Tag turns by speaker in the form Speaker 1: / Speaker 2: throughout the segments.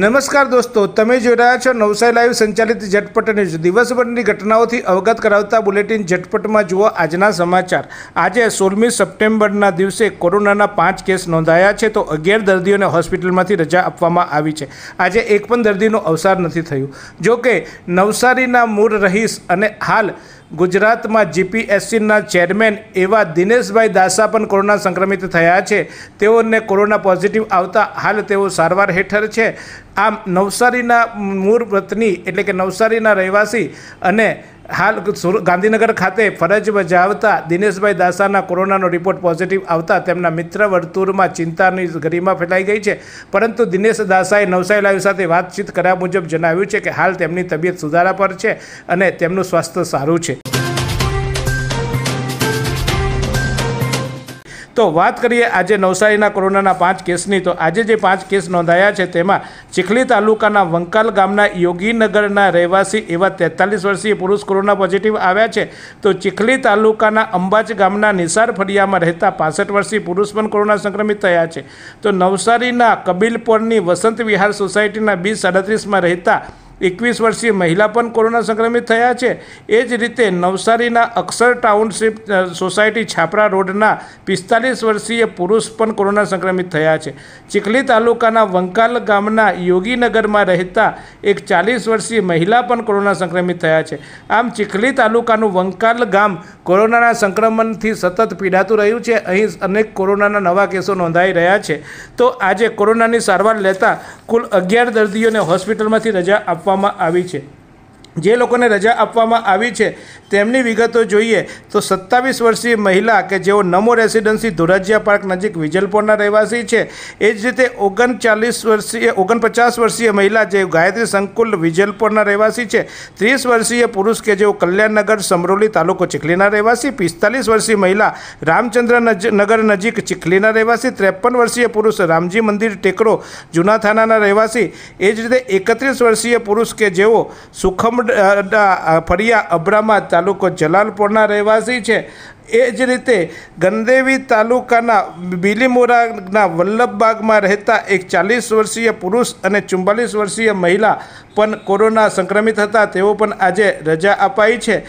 Speaker 1: નમસ્કાર દોસ્તો તમે જોઈ રહ્યા છો નવસાઈ લાઈવ સંચાલિત ઝટપટ ન્યૂઝ દિવસભરની ઘટનાઓથી અવગત કરાવતા બુલેટિન ઝટપટમાં જુઓ આજના સમાચાર આજે સોળમી સપ્ટેમ્બરના દિવસે કોરોનાના પાંચ કેસ નોંધાયા છે તો અગિયાર દર્દીઓને હોસ્પિટલમાંથી રજા આપવામાં આવી છે આજે એક પણ દર્દીનો અવસાર નથી થયું જોકે નવસારીના મૂળ રહીશ અને હાલ ગુજરાતમાં જીપીએસસીના ચેરમેન એવા દિનેશભાઈ દાસા પણ કોરોના સંક્રમિત થયા છે તેઓને કોરોના પોઝિટિવ આવતા હાલ તેઓ સારવાર હેઠળ છે આમ નવસારીના મૂળ વતની એટલે કે નવસારીના રહેવાસી અને હાલ ગાંધીનગર ખાતે ફરજ બજાવતા દિનેશભાઈ દાસાના કોરોનાનો રિપોર્ટ પોઝિટિવ આવતા તેમના મિત્ર વર્તુળમાં ચિંતાની ગરિમા ફેલાઈ ગઈ છે પરંતુ દિનેશ દાસાએ નવસારી લાઈવ સાથે વાતચીત કર્યા મુજબ જણાવ્યું છે કે હાલ તેમની તબિયત સુધારા પર છે અને તેમનું સ્વાસ્થ્ય સારું છે તો વાત કરીએ આજે નવસારીના કોરોનાના પાંચ કેસની તો આજે જે પાંચ કેસ નોંધાયા છે તેમાં ચીખલી તાલુકાના વંકાલ ગામના યોગીનગરના રહેવાસી એવા તેતાલીસ વર્ષીય પુરુષ કોરોના પોઝિટિવ આવ્યા છે તો ચીખલી તાલુકાના અંબાજ ગામના નિસાર ફળિયામાં રહેતા પાસઠ વર્ષીય પુરુષ પણ કોરોના સંક્રમિત થયા છે તો નવસારીના કબીલપોરની વસંત વિહાર સોસાયટીના બી સાડત્રીસમાં રહેતા એકવીસ વર્ષીય મહિલા પણ કોરોના સંક્રમિત થયા છે એ જ રીતે નવસારીના અક્ષર ટાઉનશીપ સોસાયટી છાપરા રોડના પિસ્તાલીસ વર્ષીય પુરુષ પણ કોરોના સંક્રમિત થયા છે ચીખલી તાલુકાના વંકાલ ગામના યોગીનગરમાં રહેતા એક ચાલીસ વર્ષીય મહિલા પણ કોરોના સંક્રમિત થયા છે આમ ચીખલી તાલુકાનું વંકાલ ગામ કોરોનાના સંક્રમણથી સતત પીડાતું રહ્યું છે અહીં અનેક કોરોનાના નવા કેસો નોંધાઈ રહ્યા છે તો આજે કોરોનાની સારવાર લેતા કુલ અગિયાર દર્દીઓને હોસ્પિટલમાંથી રજા આપવામાં આવી છે જે લોકોને રજા આપવામાં આવી છે તેમની વિગતો જોઈએ તો સત્તાવીસ વર્ષીય મહિલા કે જેઓ નમો રેસિડન્સી ધોરાજીયા પાર્ક નજીક વિજલપોરના રહેવાસી છે એ જ રીતે ઓગણચાલીસ વર્ષીય ઓગણપચાસ વર્ષીય મહિલા જે ગાયત્રી સંકુલ વિજલપોરના રહેવાસી છે ત્રીસ વર્ષીય પુરુષ કે જેઓ કલ્યાણનગર સમરોલી તાલુકો ચીખલીના રહેવાસી પિસ્તાલીસ વર્ષીય મહિલા રામચંદ્ર નગર નજીક ચીખલીના રહેવાસી ત્રેપન વર્ષીય પુરુષ રામજી મંદિર ટેકરો જૂના થાનાના રહેવાસી એ જ રીતે એકત્રીસ વર્ષીય પુરુષ કે જેઓ સુખમ ફરિયા અબ્રામા તાલુકો જલાલપોરના રહેવાસી છે એ જ રીતે ગંદેવી તાલુકાના બિલીમોરાના વલ્લભબાગમાં રહેતા એક ચાલીસ વર્ષીય પુરુષ અને ચુમ્બાલીસ વર્ષીય મહિલા પણ કોરોના સંક્રમિત હતા તેઓ પણ આજે રજા અપાઈ છે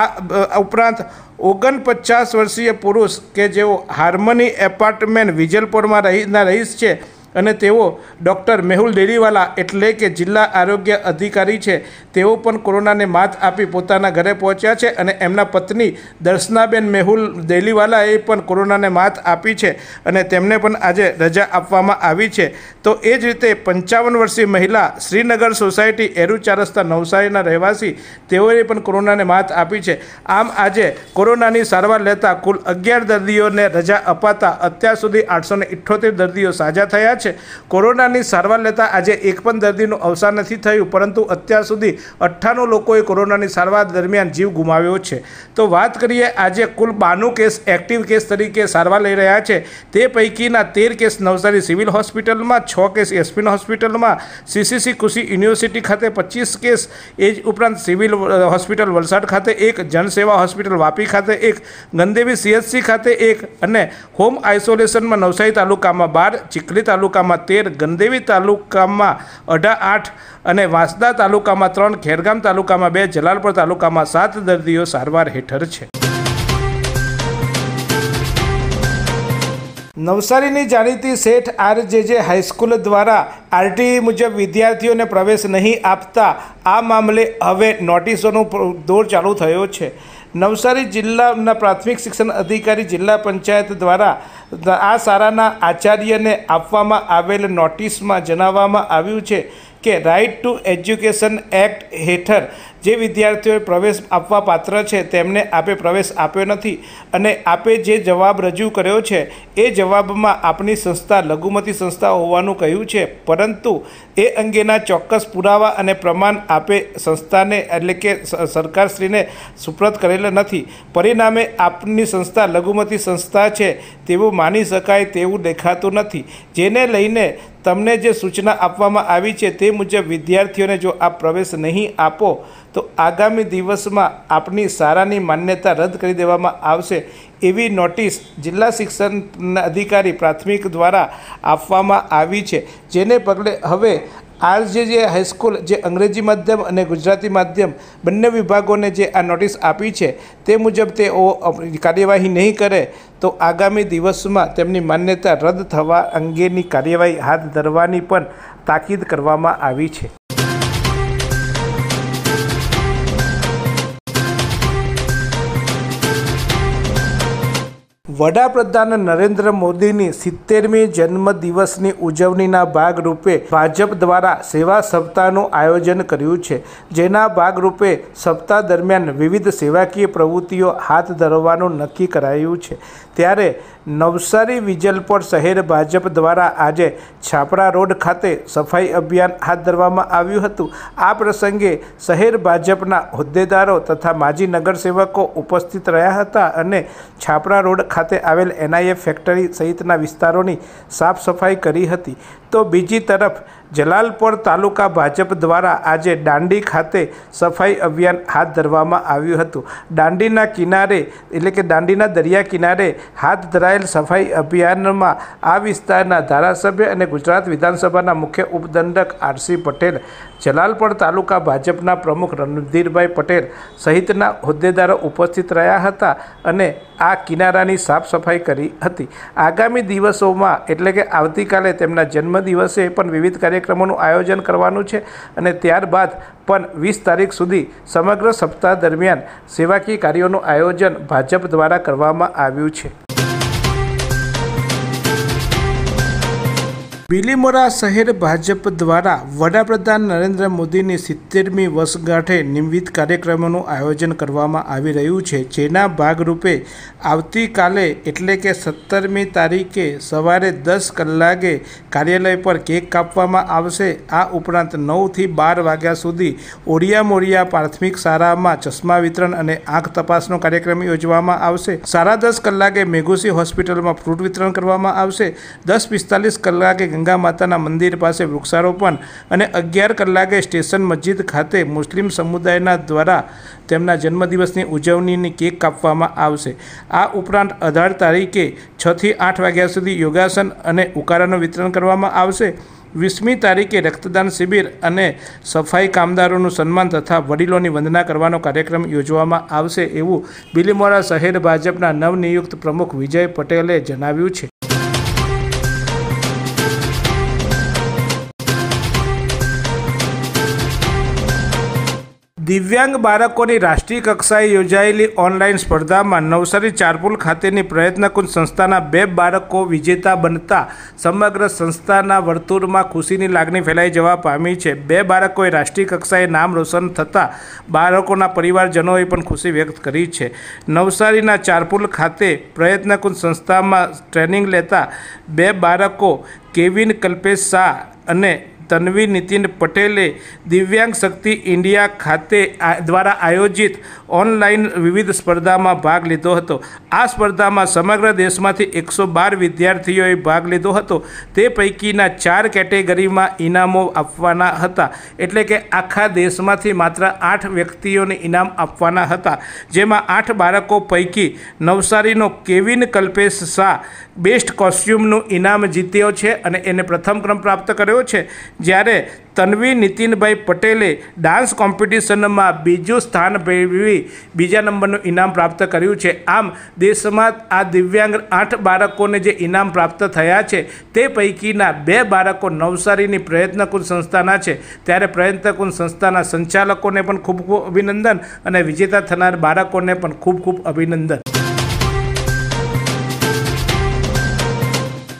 Speaker 1: આ ઉપરાંત ઓગણપચાસ વર્ષીય પુરુષ કે જેઓ હાર્મની એપાર્ટમેન્ટ વિજલપોરમાં રહીના રહીશ છે અને તેઓ ડૉક્ટર મેહુલ ડેરીવાલા એટલે કે જિલ્લા આરોગ્ય અધિકારી છે તેઓ પણ કોરોનાને માત આપી પોતાના ઘરે પહોંચ્યા છે અને એમના પત્ની દર્શનાબેન મેહુલ દેલીવાલાએ પણ કોરોનાને માત આપી છે અને તેમને પણ આજે રજા આપવામાં આવી છે તો એ જ રીતે પંચાવન વર્ષીય મહિલા શ્રીનગર સોસાયટી એરુચા રસ્તા નવસારીના રહેવાસી તેઓએ પણ કોરોનાને માત આપી છે આમ આજે કોરોનાની સારવાર લેતા કુલ અગિયાર દર્દીઓને રજા અપાતા અત્યાર સુધી આઠસો દર્દીઓ સાજા થયા છે છે કોરોનાની સારવાર લેતા આજે એક પણ દર્દીનું અવસાન નથી થયું પરંતુ અત્યાર સુધી અઠ્ઠાણું લોકોએ કોરોનાની સારવાર દરમિયાન જીવ ગુમાવ્યો છે તો વાત કરીએ આજે કુલ બાનું કેસ એક્ટિવ કેસ તરીકે સારવાર લઈ રહ્યા છે તે પૈકીના તેર કેસ નવસારી સિવિલ હોસ્પિટલમાં છ કેસ એસપીન હોસ્પિટલમાં સીસીસી કૃષિ યુનિવર્સિટી ખાતે પચીસ કેસ એ જ ઉપરાંત સિવિલ હોસ્પિટલ વલસાડ ખાતે એક જનસેવા હોસ્પિટલ વાપી ખાતે એક ગંદેવી સીએચસી ખાતે એક અને હોમ આઇસોલેશનમાં નવસારી તાલુકામાં બાર ચીખલી તાલુકા તાલુકામાં તેર ગંદેવી તાલુકામાં અઢા આઠ અને વાંસદા તાલુકામાં ત્રણ ખેરગામ તાલુકામાં બે જલાલપુર તાલુકામાં સાત દર્દીઓ સારવાર હેઠળ છે નવસારીની જાણીતી શેઠ જે હાઈસ્કૂલ દ્વારા આરટીઈ મુજબ વિદ્યાર્થીઓને પ્રવેશ નહીં આપતા આ મામલે હવે નોટિસોનો દોર ચાલુ થયો છે નવસારી જિલ્લાના પ્રાથમિક શિક્ષણ અધિકારી જિલ્લા પંચાયત દ્વારા આ શાળાના આચાર્યને આપવામાં આવેલ નોટિસમાં જણાવવામાં આવ્યું છે કે રાઇટ ટુ એજ્યુકેશન એક્ટ હેઠળ જે વિદ્યાર્થીઓએ પ્રવેશ આપવા પાત્ર છે તેમને આપે પ્રવેશ આપ્યો નથી અને આપે જે જવાબ રજૂ કર્યો છે એ જવાબમાં આપની સંસ્થા લઘુમતી સંસ્થા હોવાનું કહ્યું છે પરંતુ એ અંગેના ચોક્કસ પુરાવા અને પ્રમાણ આપે સંસ્થાને એટલે કે સરકારશ્રીને સુપ્રત કરેલા નથી પરિણામે આપની સંસ્થા લઘુમતી સંસ્થા છે તેવું માની શકાય તેવું દેખાતું નથી જેને લઈને તમને જે સૂચના આપવામાં આવી છે તે મુજબ વિદ્યાર્થીઓને જો આ પ્રવેશ નહીં આપો તો આગામી દિવસમાં આપની શાળાની માન્યતા રદ કરી દેવામાં આવશે એવી નોટિસ જિલ્લા શિક્ષણ અધિકારી પ્રાથમિક દ્વારા આપવામાં આવી છે જેને પગલે હવે આ જે જે હાઈસ્કૂલ જે અંગ્રેજી માધ્યમ અને ગુજરાતી માધ્યમ બંને વિભાગોને જે આ નોટિસ આપી છે તે મુજબ તે કાર્યવાહી નહીં કરે તો આગામી દિવસમાં તેમની માન્યતા રદ થવા અંગેની કાર્યવાહી હાથ ધરવાની પણ તાકીદ કરવામાં આવી છે વડાપ્રધાન નરેન્દ્ર મોદીની સિત્તેરમી જન્મદિવસની ઉજવણીના ભાગરૂપે ભાજપ દ્વારા સેવા સપ્તાહનું આયોજન કર્યું છે જેના ભાગરૂપે સપ્તાહ દરમિયાન વિવિધ સેવાકીય પ્રવૃત્તિઓ હાથ ધરવાનું નક્કી કરાયું છે ત્યારે નવસારી વિજલપોર શહેર ભાજપ દ્વારા આજે છાપરા રોડ ખાતે સફાઈ અભિયાન હાથ ધરવામાં આવ્યું હતું આ પ્રસંગે શહેર ભાજપના હોદ્દેદારો તથા માજી નગરસેવકો ઉપસ્થિત રહ્યા હતા અને છાપરા રોડ ખાતે આવેલ એનઆઈએ ફેક્ટરી સહિતના વિસ્તારોની સાફ સફાઈ કરી હતી તો બીજી તરફ જલાલપોર તાલુકા ભાજપ દ્વારા આજે દાંડી ખાતે સફાઈ અભિયાન હાથ ધરવામાં આવ્યું હતું દાંડીના કિનારે એટલે કે દાંડીના દરિયા કિનારે હાથ ધરાયેલ સફાઈ અભિયાનમાં આ વિસ્તારના ધારાસભ્ય અને ગુજરાત વિધાનસભાના મુખ્ય ઉપદંડક આરસી પટેલ જલાલપોર તાલુકા ભાજપના પ્રમુખ રણધીરભાઈ પટેલ સહિતના હોદ્દેદારો ઉપસ્થિત રહ્યા હતા અને આ કિનારાની સાફ સફાઈ કરી હતી આગામી દિવસોમાં એટલે કે આવતીકાલે તેમના જન્મદિવસે પણ વિવિધ કાર્યક્રમોનું આયોજન કરવાનું છે અને ત્યારબાદ પણ વીસ તારીખ સુધી સમગ્ર સપ્તાહ દરમિયાન સેવાકીય કાર્યોનું આયોજન ભાજપ દ્વારા કરવામાં આવ્યું છે બિલીમોરા શહેર ભાજપ દ્વારા વડાપ્રધાન નરેન્દ્ર મોદીની સિત્તેરમી વર્ષગાંઠે નિમિત્ત કાર્યક્રમોનું આયોજન કરવામાં આવી રહ્યું છે જેના ભાગરૂપે આવતીકાલે એટલે કે સત્તરમી તારીખે સવારે દસ કલાકે કાર્યાલય પર કેક કાપવામાં આવશે આ ઉપરાંત નવથી બાર વાગ્યા સુધી ઓડિયા મોરિયા પ્રાથમિક શાળામાં ચશ્મા વિતરણ અને આંખ તપાસનો કાર્યક્રમ યોજવામાં આવશે સાડા દસ કલાકે મેઘુસી હોસ્પિટલમાં ફ્રૂટ વિતરણ કરવામાં આવશે દસ પિસ્તાલીસ કલાકે ગંગા માતાના મંદિર પાસે વૃક્ષારોપણ અને અગિયાર કલાકે સ્ટેશન મસ્જિદ ખાતે મુસ્લિમ સમુદાયના દ્વારા તેમના જન્મદિવસની ઉજવણીની કેક કાપવામાં આવશે આ ઉપરાંત અઢાર તારીખે છથી આઠ વાગ્યા સુધી યોગાસન અને ઉકારાનું વિતરણ કરવામાં આવશે વીસમી તારીખે રક્તદાન શિબિર અને સફાઈ કામદારોનું સન્માન તથા વડીલોની વંદના કરવાનો કાર્યક્રમ યોજવામાં આવશે એવું બિલીમોરા શહેર ભાજપના નવનિયુક્ત પ્રમુખ વિજય પટેલે જણાવ્યું છે દિવ્યાંગ બાળકોની રાષ્ટ્રીય કક્ષાએ યોજાયેલી ઓનલાઈન સ્પર્ધામાં નવસારી ચારપુલ ખાતેની પ્રયત્નકુંજ સંસ્થાના બે બાળકો વિજેતા બનતા સમગ્ર સંસ્થાના વર્તુળમાં ખુશીની લાગણી ફેલાઈ જવા પામી છે બે બાળકોએ રાષ્ટ્રીય કક્ષાએ નામ રોશન થતાં બાળકોના પરિવારજનોએ પણ ખુશી વ્યક્ત કરી છે નવસારીના ચારપુલ ખાતે પ્રયત્નકુંજ સંસ્થામાં ટ્રેનિંગ લેતા બે બાળકો કેવિન કલ્પેશ શાહ અને તન્વી નીતિન પટેલે દિવ્યાંગ શક્તિ ઇન્ડિયા ખાતે દ્વારા આયોજિત ઓનલાઈન વિવિધ સ્પર્ધામાં ભાગ લીધો હતો આ સ્પર્ધામાં સમગ્ર દેશમાંથી એકસો બાર વિદ્યાર્થીઓએ ભાગ લીધો હતો તે પૈકીના ચાર કેટેગરીમાં ઇનામો આપવાના હતા એટલે કે આખા દેશમાંથી માત્ર આઠ વ્યક્તિઓને ઇનામ આપવાના હતા જેમાં આઠ બાળકો પૈકી નવસારીનો કેવિન કલ્પેશ શાહ બેસ્ટ કોસ્ટ્યુમનું ઇનામ જીત્યો છે અને એને પ્રથમ ક્રમ પ્રાપ્ત કર્યો છે જ્યારે તન્વી નીતિનભાઈ પટેલે ડાન્સ કોમ્પિટિશનમાં બીજું સ્થાન મેળવી બીજા નંબરનું ઇનામ પ્રાપ્ત કર્યું છે આમ દેશમાં આ દિવ્યાંગ આઠ બાળકોને જે ઇનામ પ્રાપ્ત થયા છે તે પૈકીના બે બાળકો નવસારીની પ્રયત્નકુંજ સંસ્થાના છે ત્યારે પ્રયત્નકુંજ સંસ્થાના સંચાલકોને પણ ખૂબ ખૂબ અભિનંદન અને વિજેતા થનાર બાળકોને પણ ખૂબ ખૂબ અભિનંદન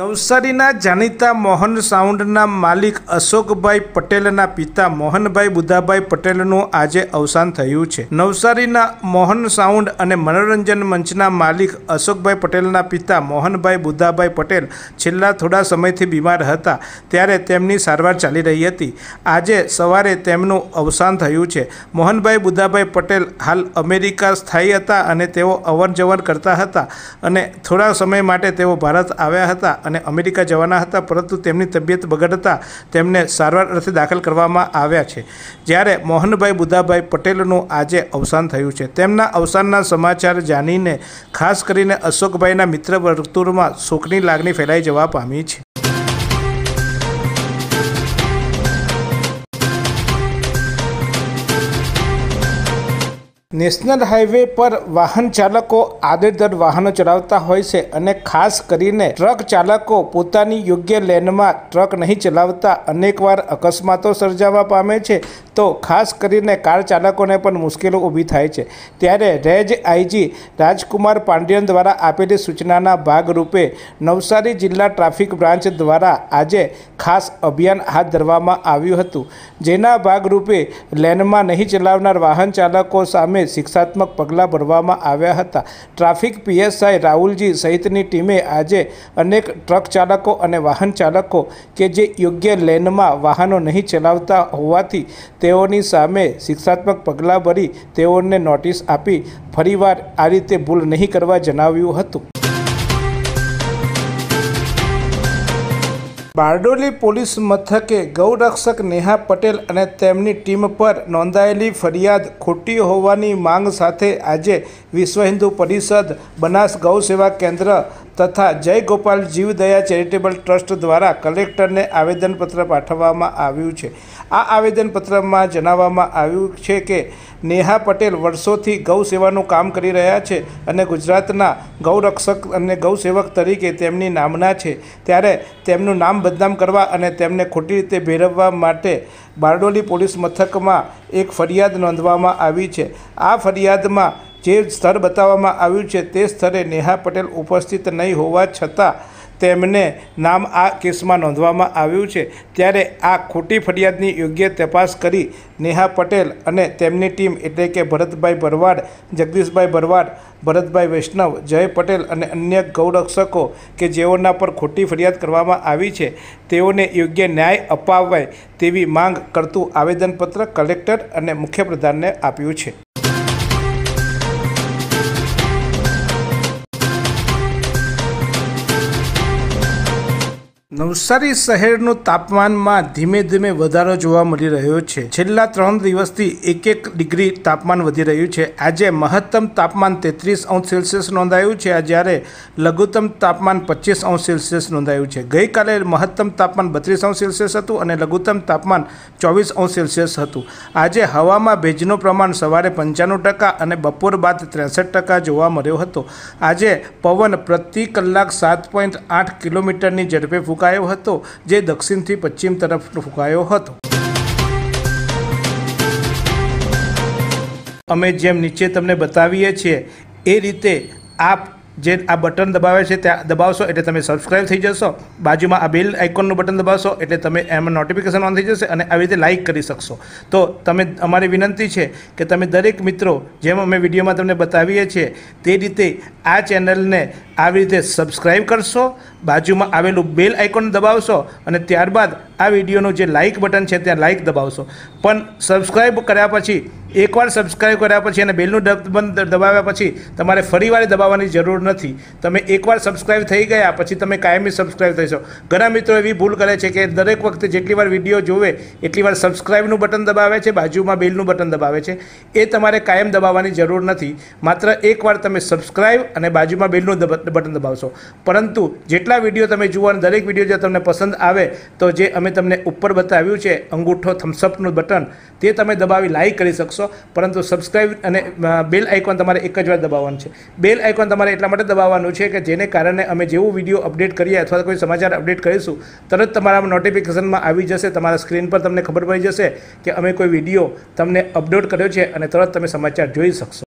Speaker 1: નવસારીના જાણીતા મોહન સાઉન્ડના માલિક અશોકભાઈ પટેલના પિતા મોહનભાઈ બુધાભાઈ પટેલનું આજે અવસાન થયું છે નવસારીના મોહન સાઉન્ડ અને મનોરંજન મંચના માલિક અશોકભાઈ પટેલના પિતા મોહનભાઈ બુધાભાઈ પટેલ છેલ્લા થોડા સમયથી બીમાર હતા ત્યારે તેમની સારવાર ચાલી રહી હતી આજે સવારે તેમનું અવસાન થયું છે મોહનભાઈ બુધાભાઈ પટેલ હાલ અમેરિકા સ્થાયી હતા અને તેઓ અવરજવર કરતા હતા અને થોડા સમય માટે તેઓ ભારત આવ્યા હતા અને અમેરિકા જવાના હતા પરંતુ તેમની તબિયત બગડતા તેમને સારવાર અર્થે દાખલ કરવામાં આવ્યા છે જ્યારે મોહનભાઈ બુદ્ધાભાઈ પટેલનું આજે અવસાન થયું છે તેમના અવસાનના સમાચાર જાણીને ખાસ કરીને અશોકભાઈના મિત્ર વર્તુળમાં શોકની લાગણી ફેલાઈ જવા પામી છે નેશનલ હાઈવે પર વાહન ચાલકો આડેધડ વાહનો ચલાવતા હોય છે અને ખાસ કરીને ટ્રક ચાલકો પોતાની યોગ્ય લેનમાં ટ્રક નહીં ચલાવતા અનેકવાર અકસ્માતો સર્જાવા પામે છે તો ખાસ કરીને કાર ચાલકોને પણ મુશ્કેલો ઊભી થાય છે ત્યારે રેજ આઈજી રાજકુમાર પાંડ્યન દ્વારા આપેલી સૂચનાના ભાગરૂપે નવસારી જિલ્લા ટ્રાફિક બ્રાન્ચ દ્વારા આજે ખાસ અભિયાન હાથ ધરવામાં આવ્યું હતું જેના ભાગરૂપે લેનમાં નહીં ચલાવનાર વાહન ચાલકો સામે શિક્ષાત્મક પગલાં ભરવામાં આવ્યા હતા ટ્રાફિક પીએસઆઈ રાહુલજી સહિતની ટીમે આજે અનેક ટ્રક ચાલકો અને વાહન ચાલકો કે જે યોગ્ય લેનમાં વાહનો નહીં ચલાવતા હોવાથી તેઓની સામે શિક્ષાત્મક પગલાં ભરી તેઓને નોટિસ આપી ફરીવાર આ રીતે ભૂલ નહીં કરવા જણાવ્યું હતું બારડોલી પોલીસ મથકે ગૌરક્ષક નેહા પટેલ અને તેમની ટીમ પર નોંધાયેલી ફરિયાદ ખોટી હોવાની માંગ સાથે આજે વિશ્વ હિન્દુ પરિષદ બનાસ ગૌ સેવા કેન્દ્ર તથા જય ગોપાલ જીવદયા ચેરિટેબલ ટ્રસ્ટ દ્વારા કલેક્ટરને આવેદનપત્ર પાઠવવામાં આવ્યું છે આ આવેદનપત્રમાં જણાવવામાં આવ્યું છે કે નેહા પટેલ વર્ષોથી ગૌ સેવાનું કામ કરી રહ્યા છે અને ગુજરાતના ગૌરક્ષક અને ગૌસેવક તરીકે તેમની નામના છે ત્યારે તેમનું નામ બદનામ કરવા અને તેમને ખોટી રીતે ભેરવવા માટે બારડોલી પોલીસ મથકમાં એક ફરિયાદ નોંધવામાં આવી છે આ ફરિયાદમાં જે સ્થળ બતાવવામાં આવ્યું છે તે સ્થળે નેહા પટેલ ઉપસ્થિત નહીં હોવા છતાં તેમને નામ આ કેસમાં નોંધવામાં આવ્યું છે ત્યારે આ ખોટી ફરિયાદની યોગ્ય તપાસ કરી નેહા પટેલ અને તેમની ટીમ એટલે કે ભરતભાઈ ભરવાડ જગદીશભાઈ ભરવાડ ભરતભાઈ વૈષ્ણવ જય પટેલ અને અન્ય ગૌરક્ષકો કે જેઓના પર ખોટી ફરિયાદ કરવામાં આવી છે તેઓને યોગ્ય ન્યાય અપાવાય તેવી માંગ કરતું આવેદનપત્ર કલેક્ટર અને મુખ્યપ્રધાનને આપ્યું છે નવસારી શહેરનું તાપમાનમાં ધીમે ધીમે વધારો જોવા મળી રહ્યો છે છેલ્લા ત્રણ દિવસથી એક એક ડિગ્રી તાપમાન વધી રહ્યું છે આજે મહત્તમ તાપમાન તેત્રીસ અંશ સેલ્સિયસ નોંધાયું છે જ્યારે લઘુત્તમ તાપમાન પચીસ અંશ સેલ્સિયસ નોંધાયું છે ગઈકાલે મહત્તમ તાપમાન બત્રીસ અંશ સેલ્સિયસ હતું અને લઘુત્તમ તાપમાન ચોવીસ અંશ સેલ્સિયસ હતું આજે હવામાં ભેજનું પ્રમાણ સવારે પંચાણું ટકા અને બપોર બાદ ત્રેસઠ ટકા જોવા મળ્યો હતો આજે પવન પ્રતિ કલાક સાત પોઈન્ટ આઠ કિલોમીટરની ઝડપે ફૂંકાય ફૂંકાયો હતો જે દક્ષિણથી પશ્ચિમ તરફ ફૂંકાયો હતો અમે જેમ નીચે તમને બતાવીએ છીએ એ રીતે આપ જે આ બટન દબાવે છે ત્યાં દબાવશો એટલે તમે સબસ્ક્રાઇબ થઈ જશો બાજુમાં આ બેલ આઇકોનનું બટન દબાવશો એટલે તમે એમાં નોટિફિકેશન ઓન થઈ જશે અને આવી રીતે લાઇક કરી શકશો તો તમે અમારી વિનંતી છે કે તમે દરેક મિત્રો જેમ અમે વિડીયોમાં તમને બતાવીએ છીએ તે રીતે આ ચેનલને આવી રીતે સબસ્ક્રાઈબ કરશો બાજુમાં આવેલું બેલ આઇકોન દબાવશો અને ત્યારબાદ આ વિડીયોનું જે લાઇક બટન છે ત્યાં લાઇક દબાવશો પણ સબસ્ક્રાઈબ કર્યા પછી એકવાર સબસ્ક્રાઈબ કર્યા પછી અને બેલનું બટન દબાવ્યા પછી તમારે ફરીવાર દબાવવાની જરૂર નથી તમે એકવાર સબસ્ક્રાઈબ થઈ ગયા પછી તમે કાયમી સબસ્ક્રાઈબ થઈશો ઘણા મિત્રો એવી ભૂલ કરે છે કે દરેક વખતે જેટલી વાર વિડીયો જોવે એટલી વાર સબસ્ક્રાઈબનું બટન દબાવે છે બાજુમાં બેલનું બટન દબાવે છે એ તમારે કાયમ દબાવવાની જરૂર નથી માત્ર એકવાર તમે સબસ્ક્રાઈબ અને બાજુમાં બેલનું બટન દબાવશો પરંતુ જેટલા વિડીયો તમે જુઓ અને દરેક વિડીયો જે તમને પસંદ આવે તો જે અમે તમને ઉપર બતાવ્યું છે અંગૂઠો થમ્સઅપનું બટન તે તમે દબાવી લાઈક કરી શકશો પરંતુ સબસ્ક્રાઈબ અને બેલ આઇકોન તમારે એક જ વાર દબાવવાનું છે બેલ આઇકોન તમારે એટલા માટે દબાવવાનું છે કે જેને કારણે અમે જેવું વિડીયો અપડેટ કરીએ અથવા કોઈ સમાચાર અપડેટ કરીશું તરત તમારા નોટિફિકેશનમાં આવી જશે તમારા સ્ક્રીન પર તમને ખબર પડી જશે કે અમે કોઈ વિડીયો તમને અપલોડ કર્યો છે અને તરત તમે સમાચાર જોઈ શકશો